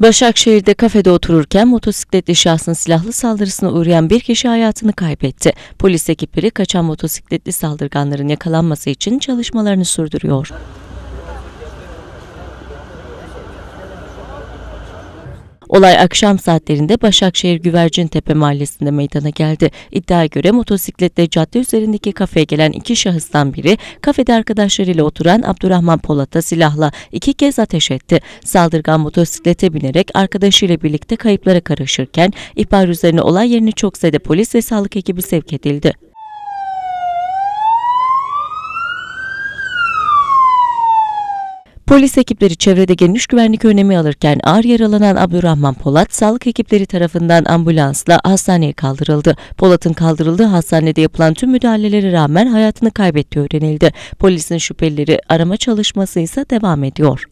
Başakşehir'de kafede otururken motosikletli şahsın silahlı saldırısına uğrayan bir kişi hayatını kaybetti. Polis ekipleri kaçan motosikletli saldırganların yakalanması için çalışmalarını sürdürüyor. Olay akşam saatlerinde Başakşehir Güvercintepe mahallesinde meydana geldi. İddiaya göre motosikletle cadde üzerindeki kafeye gelen iki şahıstan biri kafede arkadaşlarıyla oturan Abdurrahman Polat'a silahla iki kez ateş etti. Saldırgan motosiklete binerek arkadaşıyla birlikte kayıplara karışırken ihbar üzerine olay yerini çok sayıda polis ve sağlık ekibi sevk edildi. Polis ekipleri çevrede geniş güvenlik önlemi alırken ağır yaralanan Abdurrahman Polat, sağlık ekipleri tarafından ambulansla hastaneye kaldırıldı. Polat'ın kaldırıldığı hastanede yapılan tüm müdahalelere rağmen hayatını kaybettiği öğrenildi. Polisin şüphelileri arama çalışması ise devam ediyor.